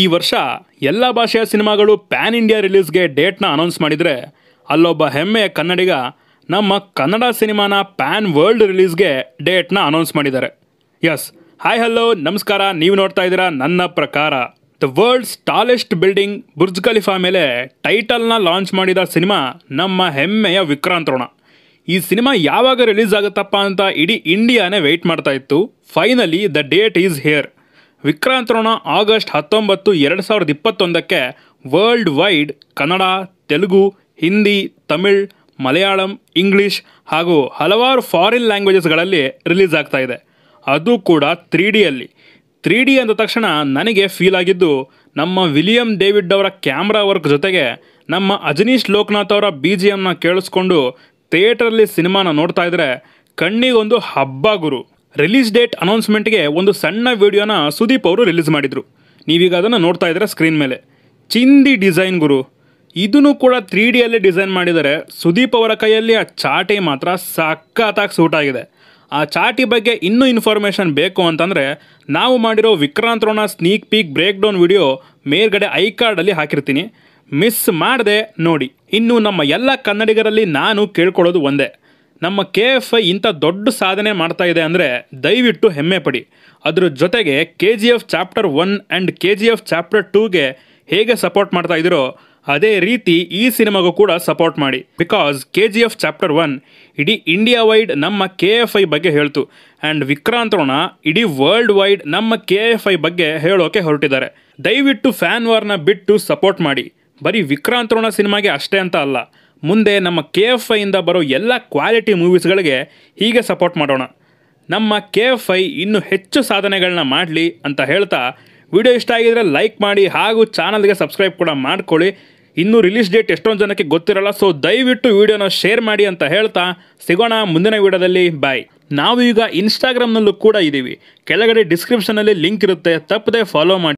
ಈ ವರ್ಷ ಎಲ್ಲ ಭಾಷೆಯ ಸಿನಿಮಾಗಳು ಪ್ಯಾನ್ ಇಂಡಿಯಾ ರಿಲೀಸ್ಗೆ ಡೇಟ್ನ ಅನೌನ್ಸ್ ಮಾಡಿದರೆ ಅಲ್ಲೊಬ್ಬ ಹೆಮ್ಮೆಯ ಕನ್ನಡಿಗ ನಮ್ಮ ಕನ್ನಡ ಸಿನಿಮಾನ ಪ್ಯಾನ್ ವರ್ಲ್ಡ್ ರಿಲೀಸ್ಗೆ ಡೇಟ್ನ ಅನೌನ್ಸ್ ಮಾಡಿದ್ದಾರೆ ಎಸ್ ಹಾಯ್ ಹಲೋ ನಮಸ್ಕಾರ ನೀವು ನೋಡ್ತಾ ಇದ್ದೀರಾ ನನ್ನ ಪ್ರಕಾರ the world's tallest building Burj Khalifa ಮೇಲೆ ಟೈಟಲ್ನ ಲಾಂಚ್ ಮಾಡಿದ ಸಿನಿಮಾ ನಮ್ಮ ಹೆಮ್ಮೆಯ ವಿಕ್ರಾಂತೋಣ ಈ ಸಿನಿಮಾ ಯಾವಾಗ ರಿಲೀಸ್ ಆಗುತ್ತಪ್ಪ ಅಂತ ಇಡೀ ಇಂಡಿಯಾನೇ ವೆಯ್ಟ್ ಮಾಡ್ತಾ ಇತ್ತು finally the date is here Rona August ಹತ್ತೊಂಬತ್ತು ಎರಡು ಸಾವಿರದ ಇಪ್ಪತ್ತೊಂದಕ್ಕೆ world wide Kannada Telugu Hindi Tamil Malayalam English ಹಾಗೂ ಹಲವಾರು ಫಾರಿನ್ ಲ್ಯಾಂಗ್ವೇಜಸ್ಗಳಲ್ಲಿ ರಿಲೀಸ್ ಆಗ್ತಾ ಇದೆ ಅದು ಕೂಡ ತ್ರೀ ಡಿಯಲ್ಲಿ ತ್ರೀ ಡಿ ಅಂದ ತಕ್ಷಣ ನನಗೆ ಫೀಲ್ ಆಗಿದ್ದು ನಮ್ಮ ವಿಲಿಯಂ ಡೇವಿಡ್ ಅವರ ಕ್ಯಾಮ್ರಾ ವರ್ಕ್ ಜೊತೆಗೆ ನಮ್ಮ ಅಜನೀಶ್ ಲೋಕನಾಥ್ ಅವರ ಬಿ ಜಿ ಎಮ್ನ ಕೇಳಿಸ್ಕೊಂಡು ಥಿಯೇಟ್ರಲ್ಲಿ ಸಿನಿಮಾನ ನೋಡ್ತಾ ಇದ್ದರೆ ಕಣ್ಣಿಗೊಂದು ಹಬ್ಬ ಗುರು ರಿಲೀಸ್ ಡೇಟ್ ಅನೌನ್ಸ್ಮೆಂಟ್ಗೆ ಒಂದು ಸಣ್ಣ ವಿಡಿಯೋನ ಸುದೀಪ್ ಅವರು ರಿಲೀಸ್ ಮಾಡಿದರು ನೀವೀಗ ಅದನ್ನು ನೋಡ್ತಾ ಇದ್ದೀರಾ ಸ್ಕ್ರೀನ್ ಮೇಲೆ ಚಿಂದಿ ಡಿಸೈನ್ ಗುರು ಇದನ್ನು ಕೂಡ ತ್ರೀ ಡಿಯಲ್ಲಿ ಡಿಸೈನ್ ಮಾಡಿದರೆ ಸುದೀಪ್ ಅವರ ಕೈಯಲ್ಲಿ ಆ ಚಾಟಿ ಮಾತ್ರ ಸಖತ್ತಾಗಿ ಸೂಟ್ ಆಗಿದೆ ಆ ಚಾಟಿ ಬಗ್ಗೆ ಇನ್ನೂ ಇನ್ಫಾರ್ಮೇಷನ್ ಬೇಕು ಅಂತಂದರೆ ನಾವು ಮಾಡಿರೋ Vikrant Rona sneak peek break down video ಮೇಲ್ಗಡೆ ಐ ಕಾರ್ಡಲ್ಲಿ ಹಾಕಿರ್ತೀನಿ ಮಿಸ್ ಮಾಡದೆ ನೋಡಿ ಇನ್ನು ನಮ್ಮ ಎಲ್ಲ ಕನ್ನಡಿಗರಲ್ಲಿ ನಾನು ಕೇಳ್ಕೊಳ್ಳೋದು ಒಂದೇ ನಮ್ಮ ಕೆ ಎಫ್ ಐ ಇಂಥ ದೊಡ್ಡ ಸಾಧನೆ ಮಾಡ್ತಾ ಇದೆ ಅಂದರೆ ದಯವಿಟ್ಟು ಹೆಮ್ಮೆ ಪಡಿ ಅದರ ಜೊತೆಗೆ K G F chapter one and K G F chapter ಟೂಗೆ ಹೇಗೆ ಸಪೋರ್ಟ್ ಮಾಡ್ತಾ ಇದ್ದೀರೋ ಅದೇ ರೀತಿ ಈ ಸಿನಿಮಾಗೂ ಕೂಡ ಸಪೋರ್ಟ್ ಮಾಡಿ because K G F chapter one ಇಡೀ ಇಂಡಿಯಾ ವೈಡ್ ನಮ್ಮ ಕೆ ಎಫ್ ಐ ಬಗ್ಗೆ ಹೇಳ್ತು ಆ್ಯಂಡ್ ವಿಕ್ರಾಂತ್ ರೋಣ ಇಡೀ ವರ್ಲ್ಡ್ ವೈಡ್ ನಮ್ಮ ಕೆ ಎಫ್ ಐ ಬಗ್ಗೆ ಹೇಳೋಕೆ ಹೊರಟಿದ್ದಾರೆ ದಯವಿಟ್ಟು ಫ್ಯಾನ್ ವಾರ್ನ ಬಿಟ್ಟು ಸಪೋರ್ಟ್ ಮಾಡಿ ಬರೀ ವಿಕ್ರಾಂತ್ ರೋಣ ಸಿನಿಮಾಗೆ ಅಷ್ಟೇ ಅಂತ ಅಲ್ಲ ಮುಂದೆ ನಮ್ಮ ಕೆ ಎಫ್ ಐಯಿಂದ ಬರೋ ಎಲ್ಲ ಕ್ವಾಲಿಟಿ ಮೂವೀಸ್ಗಳಿಗೆ ಹೀಗೆ ಸಪೋರ್ಟ್ ಮಾಡೋಣ ನಮ್ಮ ಕೆ ಎಫ್ ಐ ಇನ್ನೂ ಹೆಚ್ಚು ಸಾಧನೆಗಳನ್ನ ಮಾಡಲಿ ಅಂತ ಹೇಳ್ತಾ ವಿಡಿಯೋ ಇಷ್ಟ ಆಗಿದರೆ ಲೈಕ್ ಮಾಡಿ ಹಾಗೂ ಚಾನಲ್ಗೆ ಸಬ್ಸ್ಕ್ರೈಬ್ ಕೂಡ ಮಾಡ್ಕೊಳ್ಳಿ ಇನ್ನೂ ರಿಲೀಸ್ ಡೇಟ್ ಎಷ್ಟೊಂದು ಜನಕ್ಕೆ ಗೊತ್ತಿರಲ್ಲ ಸೊ ದಯವಿಟ್ಟು ವಿಡಿಯೋನ ಶೇರ್ ಮಾಡಿ ಅಂತ ಹೇಳ್ತಾ ಸಿಗೋಣ ಮುಂದಿನ ವಿಡಿಯೋದಲ್ಲಿ ಬಾಯ್ ನಾವು ಈಗ ಇನ್ಸ್ಟಾಗ್ರಾಮ್ನಲ್ಲೂ ಕೂಡ ಇದ್ದೀವಿ ಕೆಳಗಡೆ ಡಿಸ್ಕ್ರಿಪ್ಷನಲ್ಲಿ ಲಿಂಕ್ ಇರುತ್ತೆ ತಪ್ಪದೆ ಫಾಲೋ ಮಾಡಿ